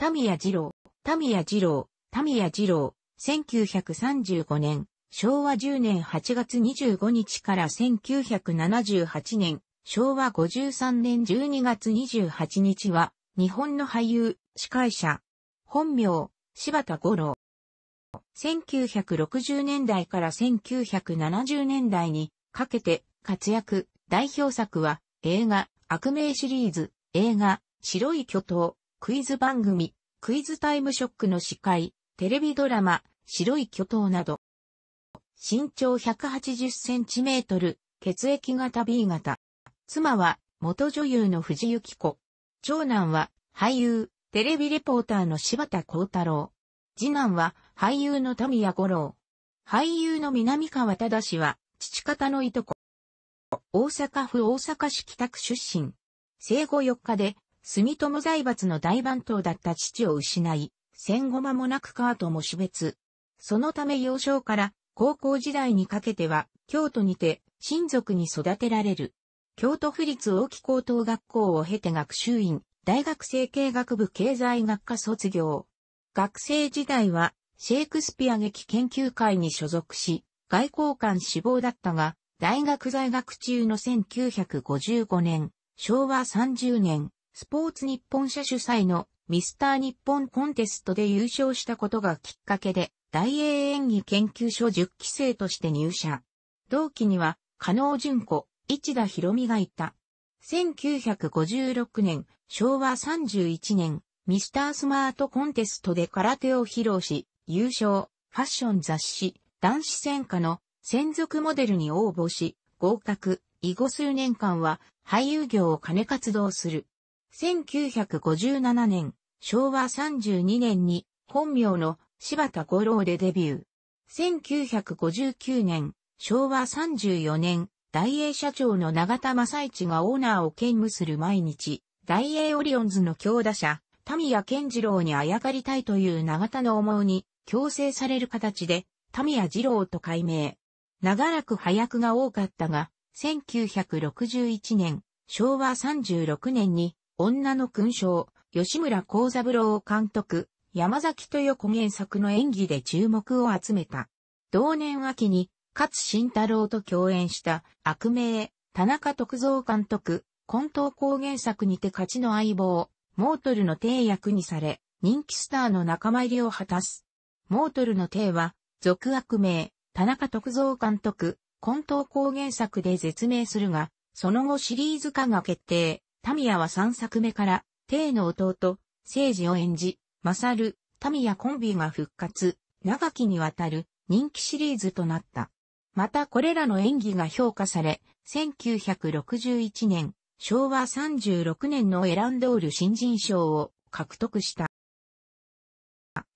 タミヤ二郎、タミヤ二郎、タミヤ二郎、1935年、昭和10年8月25日から1978年、昭和53年12月28日は、日本の俳優、司会者、本名、柴田五郎。1960年代から1970年代にかけて活躍、代表作は映画、悪名シリーズ、映画、白い巨頭、クイズ番組、クイズタイムショックの司会、テレビドラマ、白い巨頭など。身長180センチメートル、血液型 B 型。妻は、元女優の藤幸子。長男は、俳優、テレビレポーターの柴田幸太郎。次男は、俳優の富谷五郎。俳優の南川忠氏は、父方のいとこ。大阪府大阪市北区出身。生後4日で住友財閥の大番頭だった父を失い、戦後間もなくカートも死別。そのため幼少から高校時代にかけては、京都にて親族に育てられる。京都府立大木高等学校を経て学習院、大学生経学部経済学科卒業。学生時代は、シェイクスピア劇研究会に所属し、外交官志望だったが、大学在学中の1955年、昭和30年、スポーツ日本社主催のミスター日本コンテストで優勝したことがきっかけで、大英演技研究所10期生として入社。同期には、加納淳子、市田博美がいた。1956年、昭和31年、ミスタースマートコンテストで空手を披露し、優勝、ファッション雑誌、男子戦科の専属モデルに応募し、合格、以後数年間は俳優業を兼活動する。1957年、昭和32年に本名の柴田五郎でデビュー。1959年、昭和34年、大英社長の永田正一がオーナーを兼務する毎日、大英オリオンズの強打者、民谷健次郎にあやかりたいという永田の思うに、強制される形で、民谷次郎と改名。長らく早くが多かったが、1961年、昭和36年に、女の勲章、吉村幸三郎監督、山崎豊子原作の演技で注目を集めた。同年秋に、勝慎太郎と共演した悪名、田中徳造監督、近藤高原作にて勝ちの相棒、モートルの帝役にされ、人気スターの仲間入りを果たす。モートルの帝は、俗悪名、田中徳造監督、近藤高原作で絶命するが、その後シリーズ化が決定。タミヤは3作目から、テイの弟、聖治を演じ、マサル、タミヤコンビが復活、長きにわたる人気シリーズとなった。またこれらの演技が評価され、1961年、昭和36年のエランドール新人賞を獲得した。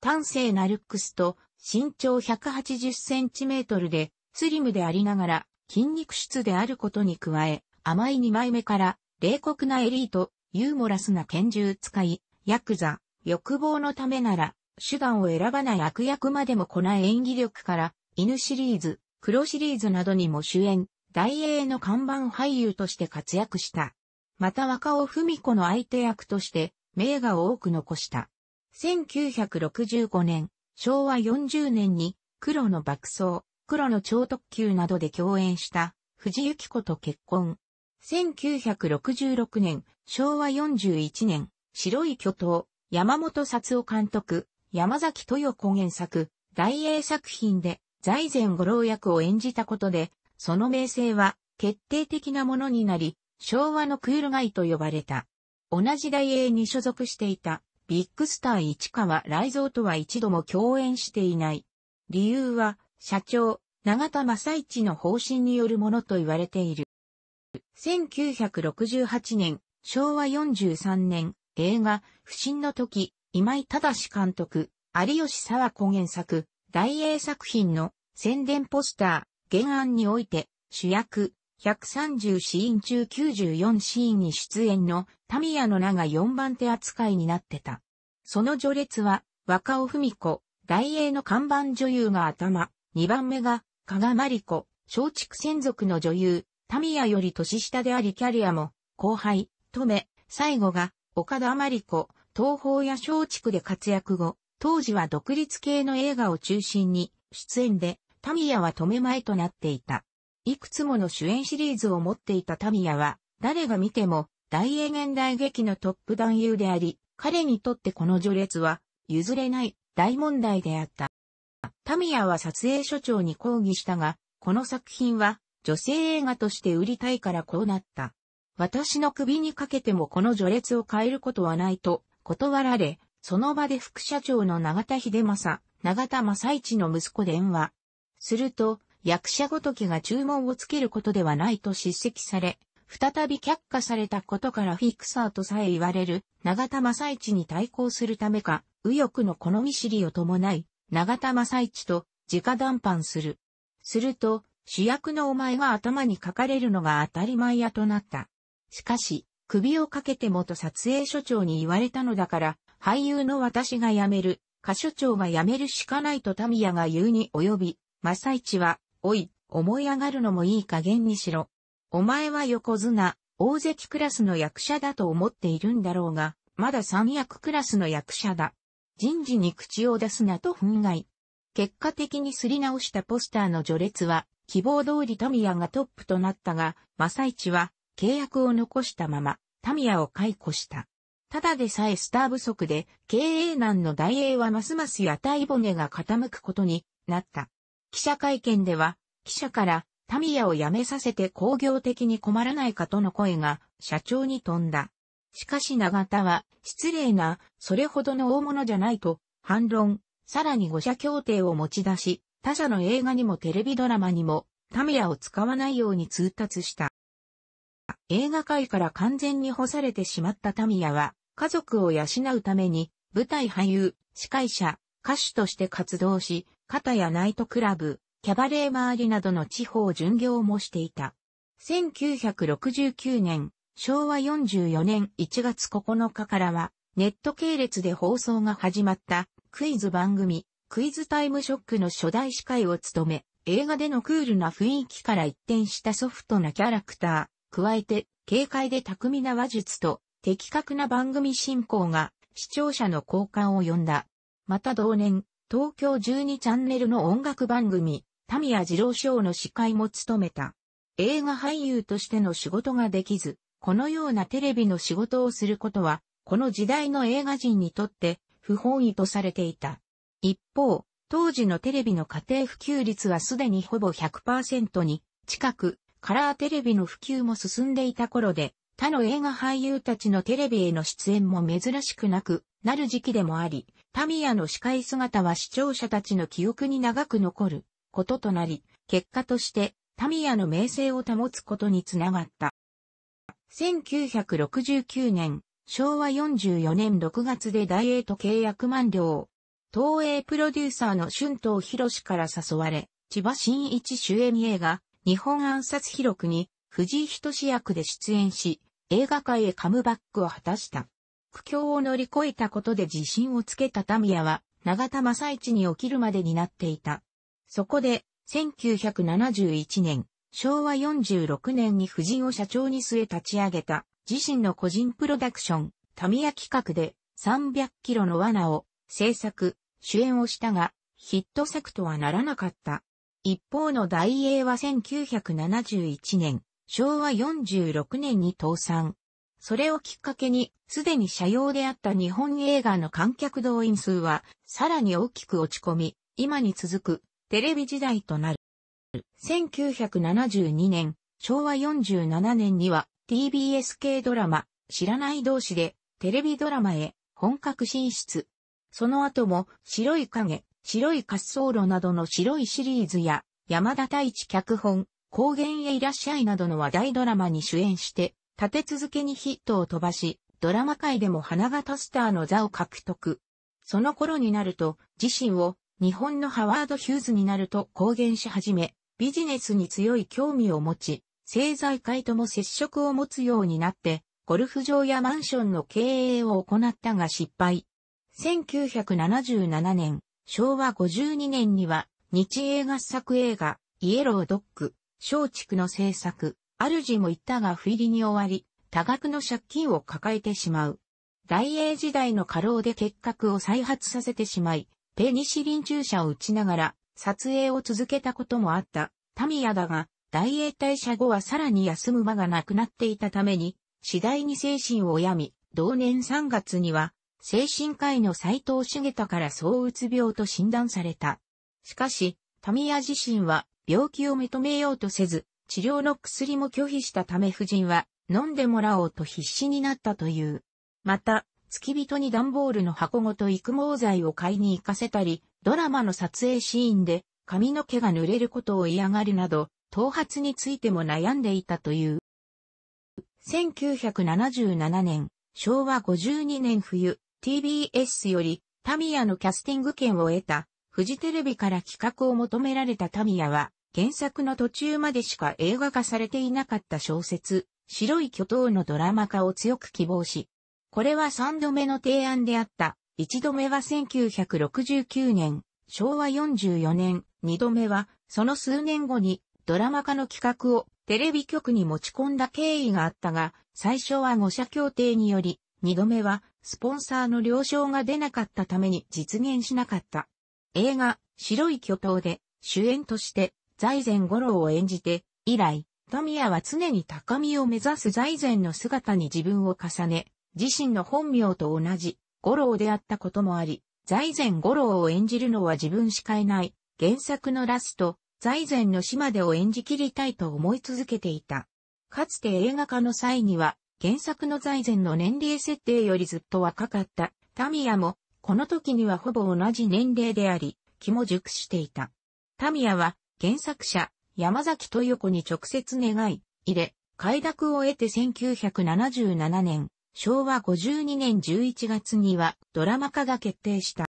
丹正なルックスと身長180センチメートルで、スリムでありながら筋肉質であることに加え、甘い2枚目から冷酷なエリート、ユーモラスな拳銃使い、ヤクザ、欲望のためなら、手段を選ばない悪役までもこない演技力から、犬シリーズ、黒シリーズなどにも主演、大英の看板俳優として活躍した。また若尾文子の相手役として、名画を多く残した。1965年、昭和40年に、黒の爆走、黒の超特急などで共演した、藤幸子と結婚。1966年、昭和41年、白い巨頭、山本札夫監督、山崎豊子原作、大英作品で財前五郎役を演じたことで、その名声は決定的なものになり、昭和のクールガイと呼ばれた。同じ大英に所属していたビッグスター市川雷蔵とは一度も共演していない。理由は社長、永田正一の方針によるものと言われている。1968年、昭和43年、映画、不審の時、今井正監督、有吉沢子原作、大英作品の宣伝ポスター、原案において、主役、130シーン中94シーンに出演のタミヤの名が4番手扱いになってた。その序列は、若尾文子、大英の看板女優が頭、2番目が、加賀真理子、松竹専属の女優、タミヤより年下でありキャリアも、後輩、止め、最後が、岡田真理子、東方や松竹で活躍後、当時は独立系の映画を中心に、出演で、タミヤは止め前となっていた。いくつもの主演シリーズを持っていたタミヤは、誰が見ても、大英現代劇のトップ男優であり、彼にとってこの序列は、譲れない大問題であった。タミヤは撮影所長に抗議したが、この作品は女性映画として売りたいからこうなった。私の首にかけてもこの序列を変えることはないと断られ、その場で副社長の永田秀政、永田正一の息子電話。すると、役者ごときが注文をつけることではないと叱責され、再び却下されたことからフィクサーとさえ言われる、永田正一に対抗するためか、右翼の好み知りを伴い、永田正一と直談判する。すると、主役のお前が頭に書かれるのが当たり前やとなった。しかし、首をかけてもと撮影所長に言われたのだから、俳優の私が辞める、歌所長が辞めるしかないとミヤが言うに及び、正一は、おい、思い上がるのもいい加減にしろ。お前は横綱、大関クラスの役者だと思っているんだろうが、まだ三役クラスの役者だ。人事に口を出すなと憤慨。結果的にすり直したポスターの序列は、希望通りタミヤがトップとなったが、マサイチは契約を残したまま、タミヤを解雇した。ただでさえスター不足で、経営難の大英はますます屋台骨が傾くことになった。記者会見では、記者から、タミヤを辞めさせて工業的に困らないかとの声が、社長に飛んだ。しかし永田は、失礼な、それほどの大物じゃないと、反論、さらに五社協定を持ち出し、他社の映画にもテレビドラマにも、タミヤを使わないように通達した。映画界から完全に干されてしまったタミヤは、家族を養うために、舞台俳優、司会者、歌手として活動し、片やナイトクラブ、キャバレー周りなどの地方巡業もしていた。1969年、昭和44年1月9日からは、ネット系列で放送が始まったクイズ番組、クイズタイムショックの初代司会を務め、映画でのクールな雰囲気から一転したソフトなキャラクター、加えて、軽快で巧みな話術と、的確な番組進行が、視聴者の好感を呼んだ。また同年、東京12チャンネルの音楽番組、タミヤ二郎賞の司会も務めた。映画俳優としての仕事ができず、このようなテレビの仕事をすることは、この時代の映画人にとって、不本意とされていた。一方、当時のテレビの家庭普及率はすでにほぼ100%に近く、カラーテレビの普及も進んでいた頃で、他の映画俳優たちのテレビへの出演も珍しくなくなる時期でもあり、タミヤの司会姿は視聴者たちの記憶に長く残ることとなり、結果としてタミヤの名声を保つことにつながった。1969年、昭和44年6月で大英と契約満了。東映プロデューサーの春藤博士から誘われ、千葉真一主演映画、日本暗殺広くに、藤井仁役で出演し、映画界へカムバックを果たした。苦境を乗り越えたことで自信をつけたタミヤは、長田正一に起きるまでになっていた。そこで、1971年、昭和46年に夫人を社長に据え立ち上げた、自身の個人プロダクション、タミヤ企画で、300キロの罠を、制作、主演をしたが、ヒット作とはならなかった。一方の大英は1971年、昭和46年に倒産。それをきっかけに、すでに社用であった日本映画の観客動員数は、さらに大きく落ち込み、今に続く、テレビ時代となる。1972年、昭和47年には、TBS 系ドラマ、知らない同士で、テレビドラマへ、本格進出。その後も、白い影、白い滑走路などの白いシリーズや、山田太一脚本、高原へいらっしゃいなどの話題ドラマに主演して、立て続けにヒットを飛ばし、ドラマ界でも花形スターの座を獲得。その頃になると、自身を日本のハワード・ヒューズになると公言し始め、ビジネスに強い興味を持ち、政財界とも接触を持つようになって、ゴルフ場やマンションの経営を行ったが失敗。1977年、昭和52年には、日映合作映画、イエロードッグ、松竹の制作、主も言ったが不入りに終わり、多額の借金を抱えてしまう。大英時代の過労で結核を再発させてしまい、ペニシリン注射を打ちながら、撮影を続けたこともあった、タミヤだが、大英退社後はさらに休む間がなくなっていたために、次第に精神を病み、同年3月には、精神科医の斎藤茂太から躁うつ病と診断された。しかし、タミヤ自身は病気を認めようとせず、治療の薬も拒否したため夫人は飲んでもらおうと必死になったという。また、付き人に段ボールの箱ごと育毛剤を買いに行かせたり、ドラマの撮影シーンで髪の毛が濡れることを嫌がるなど、頭髪についても悩んでいたという。1977年、昭和52年冬、TBS よりタミヤのキャスティング権を得た、フジテレビから企画を求められたタミヤは、原作の途中までしか映画化されていなかった小説、白い巨頭のドラマ化を強く希望し、これは三度目の提案であった。一度目は1969年、昭和44年、二度目は、その数年後に、ドラマ化の企画をテレビ局に持ち込んだ経緯があったが、最初は五社協定により、二度目はスポンサーの了承が出なかったために実現しなかった。映画、白い巨頭で、主演として、財前五郎を演じて、以来、富谷は常に高みを目指す財前の姿に自分を重ね、自身の本名と同じ、五郎であったこともあり、財前五郎を演じるのは自分しかいない、原作のラスト、財前の島でを演じきりたいと思い続けていた。かつて映画化の際には、原作の財前の年齢設定よりずっと若かった、タミヤも、この時にはほぼ同じ年齢であり、気も熟していた。タミヤは、原作者、山崎豊子に直接願い、入れ、快諾を得て1977年、昭和52年11月にはドラマ化が決定した。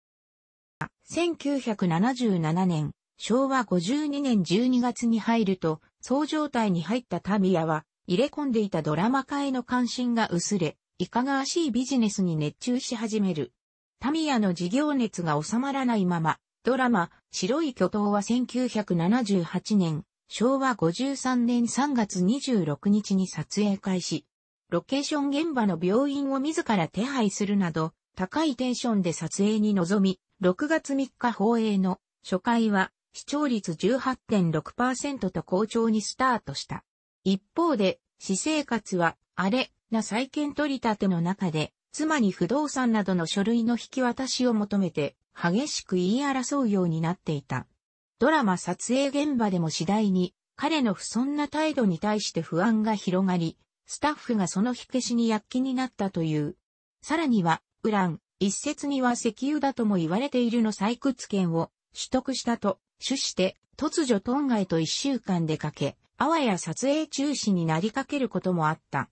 1977年、昭和52年12月に入ると、そう状態に入ったタミヤは、入れ込んでいたドラマ化への関心が薄れ、いかがわしいビジネスに熱中し始める。タミヤの事業熱が収まらないまま、ドラマ、白い巨頭は1978年、昭和53年3月26日に撮影開始。ロケーション現場の病院を自ら手配するなど、高いテンションで撮影に臨み、6月3日放映の初回は視聴率18.6%と好調にスタートした。一方で、私生活は、あれ、な再建取り立ての中で、妻に不動産などの書類の引き渡しを求めて、激しく言い争うようになっていた。ドラマ撮影現場でも次第に、彼の不遜な態度に対して不安が広がり、スタッフがその火消しに躍起になったという。さらには、ウラン、一説には石油だとも言われているの採掘権を取得したと、主して、突如トンガへと一週間出かけ、あわや撮影中止になりかけることもあった。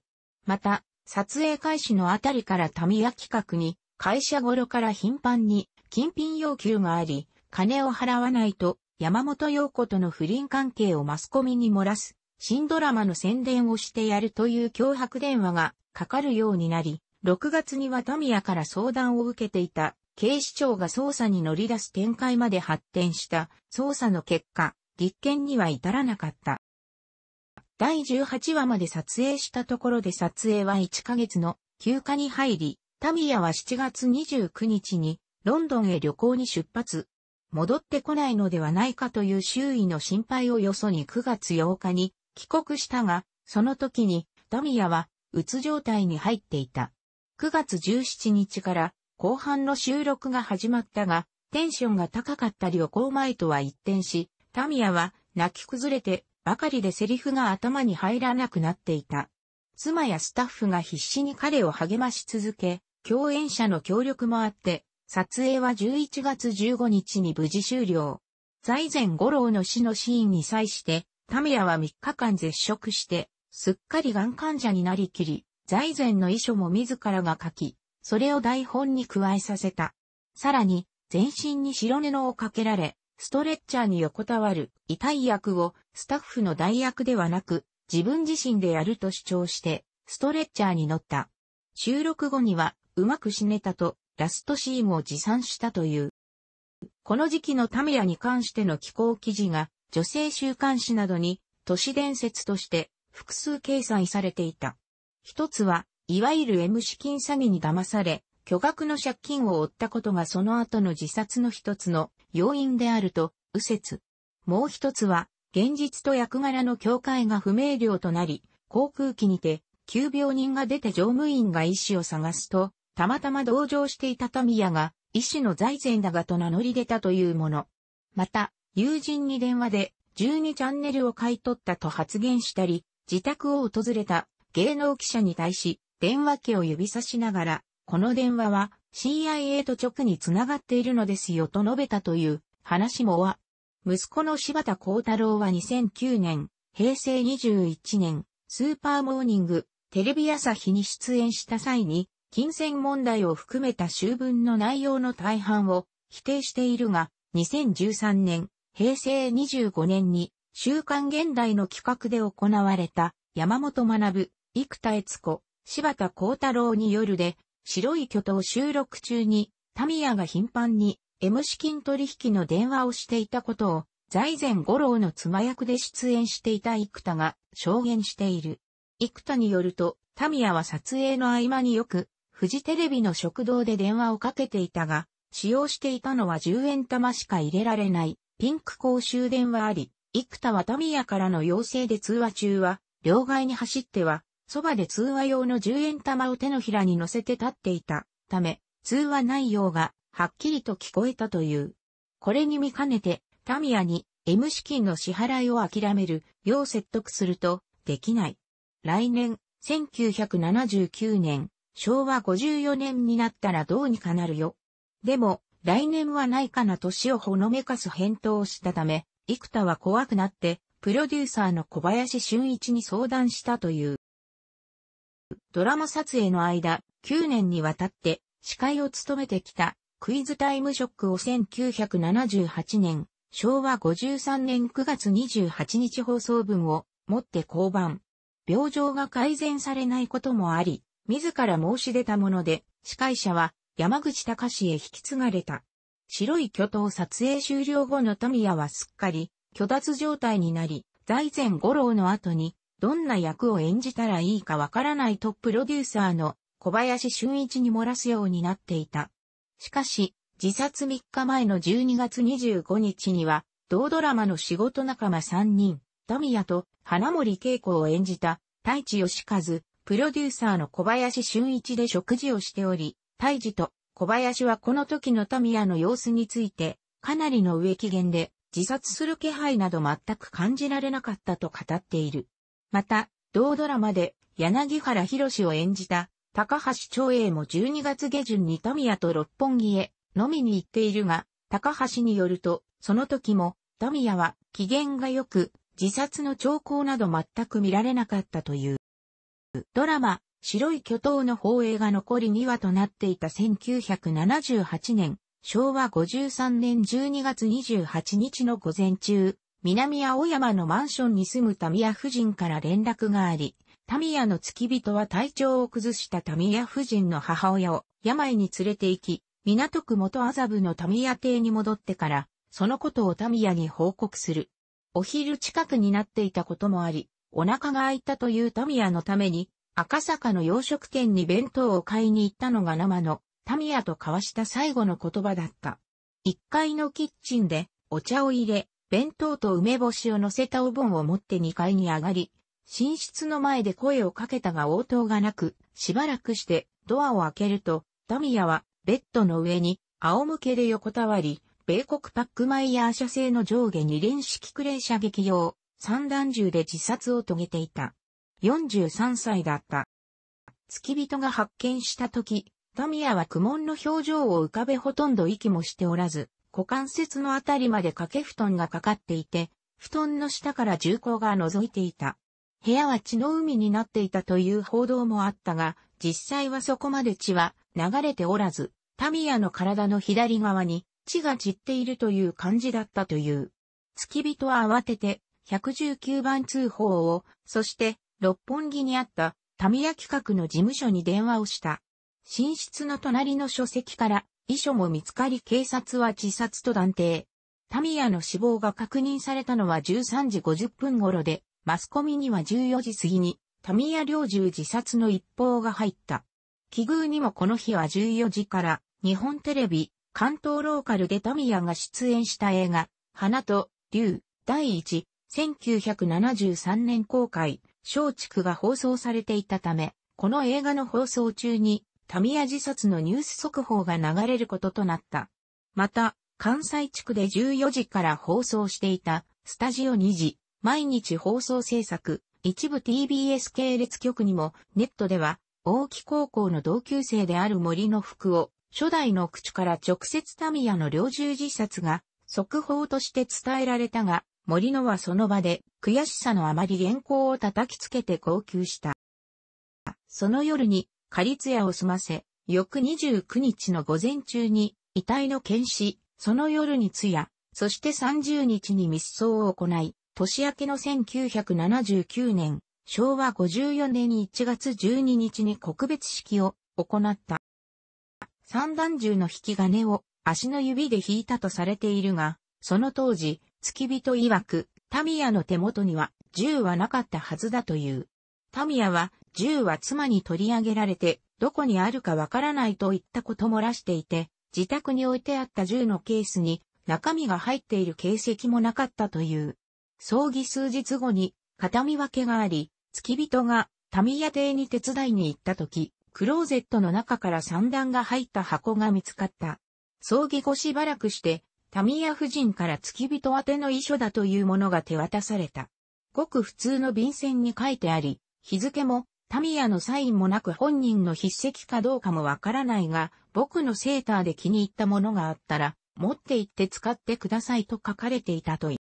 また、撮影開始のあたりからタミヤ企画に、会社頃から頻繁に金品要求があり、金を払わないと山本陽子との不倫関係をマスコミに漏らす、新ドラマの宣伝をしてやるという脅迫電話がかかるようになり、6月にはタミヤから相談を受けていた警視庁が捜査に乗り出す展開まで発展した捜査の結果、立件には至らなかった。第18話まで撮影したところで撮影は1ヶ月の休暇に入り、タミヤは7月29日にロンドンへ旅行に出発。戻ってこないのではないかという周囲の心配をよそに9月8日に帰国したが、その時にタミヤはうつ状態に入っていた。9月17日から後半の収録が始まったが、テンションが高かった旅行前とは一転し、タミヤは泣き崩れてばかりでセリフが頭に入らなくなっていた。妻やスタッフが必死に彼を励まし続け、共演者の協力もあって、撮影は11月15日に無事終了。財前五郎の死のシーンに際して、タミヤは3日間絶食して、すっかりがん患者になりきり、財前の遺書も自らが書き、それを台本に加えさせた。さらに、全身に白布をかけられ、ストレッチャーに横たわる、痛い役を、スタッフの代役ではなく、自分自身でやると主張して、ストレッチャーに乗った。収録後には、うまく死ねたと、ラストシーンを持参したという。この時期のタミヤに関しての寄稿記事が、女性週刊誌などに、都市伝説として、複数掲載されていた。一つは、いわゆる M 資金詐欺に騙され、巨額の借金を負ったことがその後の自殺の一つの要因であると、右折。もう一つは、現実と役柄の境界が不明瞭となり、航空機にて、急病人が出て乗務員が医師を探すと、たまたま同乗していた民屋が、医師の財前だがと名乗り出たというもの。また、友人に電話で、12チャンネルを買い取ったと発言したり、自宅を訪れた芸能記者に対し、電話機を指さしながら、この電話は CIA と直に繋がっているのですよと述べたという話もは、息子の柴田幸太郎は2009年、平成21年、スーパーモーニング、テレビ朝日に出演した際に、金銭問題を含めた修文の内容の大半を否定しているが、2013年、平成25年に、週刊現代の企画で行われた、山本学、生田悦子、柴田幸太郎によるで、白い巨頭収録中に、タミヤが頻繁に M 資金取引の電話をしていたことを、財前五郎の妻役で出演していた幾田が証言している。幾田によると、タミヤは撮影の合間によく、フジテレビの食堂で電話をかけていたが、使用していたのは10円玉しか入れられない、ピンク公衆電話あり、幾田はタミヤからの要請で通話中は、両替に走っては、そばで通話用の10円玉を手のひらに乗せて立っていたため、通話内容がはっきりと聞こえたという。これに見かねて、タミヤに M 資金の支払いを諦めるよう説得すると、できない。来年、1979年、昭和54年になったらどうにかなるよ。でも、来年はないかな年をほのめかす返答をしたため、幾田は怖くなって、プロデューサーの小林俊一に相談したという。ドラマ撮影の間、9年にわたって司会を務めてきたクイズタイムショックを1978年、昭和53年9月28日放送分をもって降板。病状が改善されないこともあり、自ら申し出たもので、司会者は山口隆へ引き継がれた。白い巨頭撮影終了後の富谷はすっかり、虚脱状態になり、財前五郎の後にどんな役を演じたらいいかわからないとプロデューサーの小林俊一に漏らすようになっていた。しかし、自殺3日前の12月25日には、同ドラマの仕事仲間3人、ダミヤと花森恵子を演じた、太一義和、プロデューサーの小林俊一で食事をしており、大地と小林はこの時のタミヤの様子について、かなりの上機嫌で、自殺する気配など全く感じられなかったと語っている。また、同ドラマで柳原博を演じた高橋長英も12月下旬にタミヤと六本木へ飲みに行っているが、高橋によると、その時もタミヤは機嫌が良く、自殺の兆候など全く見られなかったという。ドラマ、白い巨頭の放映が残り2話となっていた1978年、昭和53年12月28日の午前中、南青山のマンションに住むタミヤ夫人から連絡があり、タミヤの付き人は体調を崩したタミヤ夫人の母親を病に連れて行き、港区元麻布のタミヤ邸に戻ってから、そのことをタミヤに報告する。お昼近くになっていたこともあり、お腹が空いたというタミヤのために、赤坂の洋食店に弁当を買いに行ったのが生の、タミヤと交わした最後の言葉だった。一階のキッチンでお茶を入れ、弁当と梅干しを乗せたお盆を持って2階に上がり、寝室の前で声をかけたが応答がなく、しばらくしてドアを開けると、ダミアはベッドの上に仰向けで横たわり、米国パックマイヤー社製の上下2連式クレー射撃用散弾銃で自殺を遂げていた。43歳だった。付き人が発見した時、ダミアは苦悶の表情を浮かべほとんど息もしておらず、股関節のあたりまで掛け布団がかかっていて、布団の下から銃口が覗いていた。部屋は血の海になっていたという報道もあったが、実際はそこまで血は流れておらず、タミヤの体の左側に血が散っているという感じだったという。付き人は慌てて119番通報を、そして六本木にあったタミヤ企画の事務所に電話をした。寝室の隣の書籍から遺書も見つかり警察は自殺と断定。タミヤの死亡が確認されたのは13時50分頃で、マスコミには14時過ぎに、タミヤ領従自殺の一報が入った。奇遇にもこの日は14時から、日本テレビ、関東ローカルでタミヤが出演した映画、花と竜、第1、1973年公開、松竹が放送されていたため、この映画の放送中に、タミヤ自殺のニュース速報が流れることとなった。また、関西地区で14時から放送していた、スタジオ2時、毎日放送制作、一部 TBS 系列局にも、ネットでは、大木高校の同級生である森の服を、初代の口から直接タミヤの猟銃自殺が、速報として伝えられたが、森野はその場で、悔しさのあまり原稿を叩きつけて号泣した。その夜に、仮ツヤを済ませ、翌29日の午前中に遺体の検視、その夜に通夜、そして30日に密葬を行い、年明けの1979年、昭和54年1月12日に告別式を行った。三段銃の引き金を足の指で引いたとされているが、その当時、付き人曰く、タミヤの手元には銃はなかったはずだという。タミヤは銃は妻に取り上げられて、どこにあるかわからないといったこともらしていて、自宅に置いてあった銃のケースに中身が入っている形跡もなかったという。葬儀数日後に片見分けがあり、付き人がタミヤ邸に手伝いに行った時、クローゼットの中から散弾が入った箱が見つかった。葬儀後しばらくして、タミヤ夫人から付き人宛ての遺書だというものが手渡された。ごく普通の便箋に書いてあり、日付も、タミヤのサインもなく本人の筆跡かどうかもわからないが、僕のセーターで気に入ったものがあったら、持って行って使ってくださいと書かれていたとい。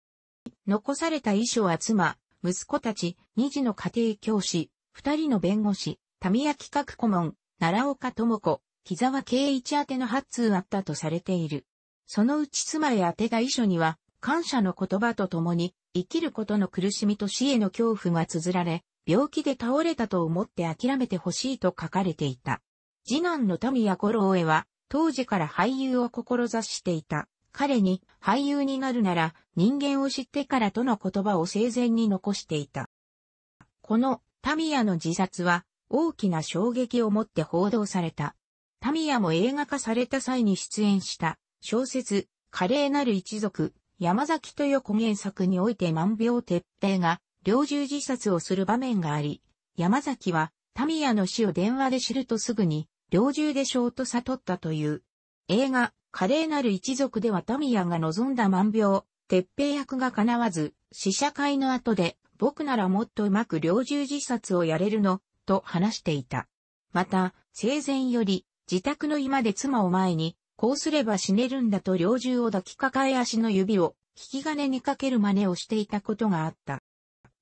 残された遺書は妻、息子たち、二児の家庭教師、二人の弁護士、タミヤ企画顧問、奈良岡智子、木沢慶一宛ての8通あったとされている。そのうち妻へ宛てた遺書には、感謝の言葉とともに、生きることの苦しみと死への恐怖が綴られ、病気で倒れたと思って諦めてほしいと書かれていた。次男の民谷五郎へは、当時から俳優を志していた。彼に、俳優になるなら、人間を知ってからとの言葉を生前に残していた。この、タミヤの自殺は、大きな衝撃をもって報道された。タミヤも映画化された際に出演した、小説、華麗なる一族、山崎豊子原作において万病鉄平が、猟銃自殺をする場面があり、山崎は、タミヤの死を電話で知るとすぐに、猟銃でしょうと悟ったという。映画、華麗なる一族ではタミヤが望んだ万病、鉄平役が叶わず、試写会の後で、僕ならもっとうまく猟銃自殺をやれるの、と話していた。また、生前より、自宅の居間で妻を前に、こうすれば死ねるんだと猟銃を抱きかかえ足の指を、引き金にかける真似をしていたことがあった。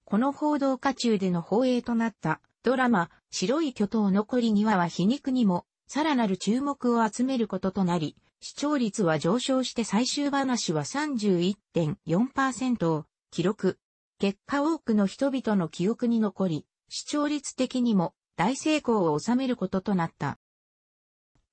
この報道下中での放映となったドラマ、白い巨頭残り2話は皮肉にも、さらなる注目を集めることとなり、視聴率は上昇して最終話は31.4%を記録。結果多くの人々の記憶に残り、視聴率的にも大成功を収めることとなった。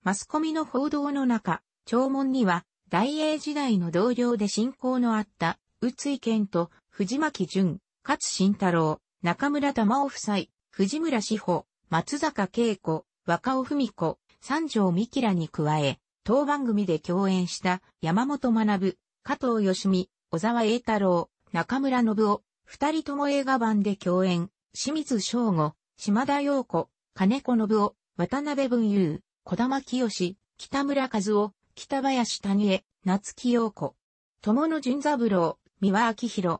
マスコミの報道の中、弔問には、大英時代の同僚で親交のあった、宇津井健と藤巻淳、勝慎太郎、中村玉夫夫妻、藤村志保、松坂慶子、若尾文子、三条美希らに加え、当番組で共演した山本学、加藤義美、小沢栄太郎、中村信夫、二人とも映画版で共演、清水翔吾、島田陽子、金子信夫、渡辺文雄、小玉清、北村和夫、北林谷江、夏木陽子、友野淳三郎、三輪明宏、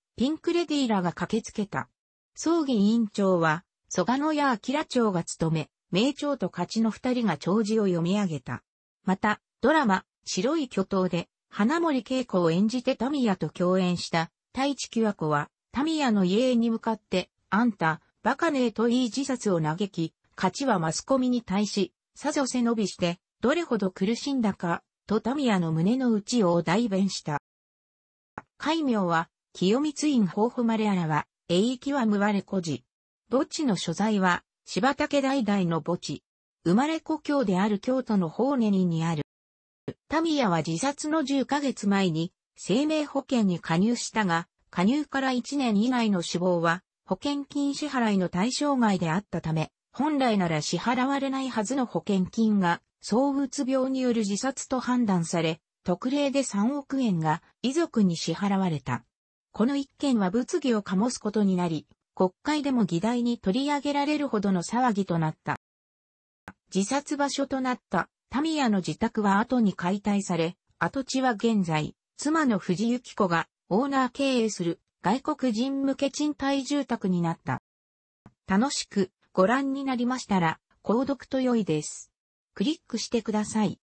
ピンクレディーらが駆けつけた。葬儀委員長は、蘇我野や明長が務め、名長と勝ちの二人が長寿を読み上げた。また、ドラマ、白い巨頭で、花森恵子を演じてタミヤと共演した、大地喜和子は、タミヤの家に向かって、あんた、バカねえと言い自殺を嘆き、勝ちはマスコミに対し、さぞ背伸びして、どれほど苦しんだか、とタミヤの胸の内を代弁した。名は、清光院豊富マレアラは、永域は無むわれこ墓地の所在は、柴竹代々の墓地。生まれ故郷である京都の法寧ににある。タミヤは自殺の10ヶ月前に、生命保険に加入したが、加入から1年以内の死亡は、保険金支払いの対象外であったため、本来なら支払われないはずの保険金が、総うつ病による自殺と判断され、特例で3億円が遺族に支払われた。この一件は物議を醸すことになり、国会でも議題に取り上げられるほどの騒ぎとなった。自殺場所となったタミヤの自宅は後に解体され、跡地は現在、妻の藤幸子がオーナー経営する外国人向け賃貸住宅になった。楽しくご覧になりましたら、購読と良いです。クリックしてください。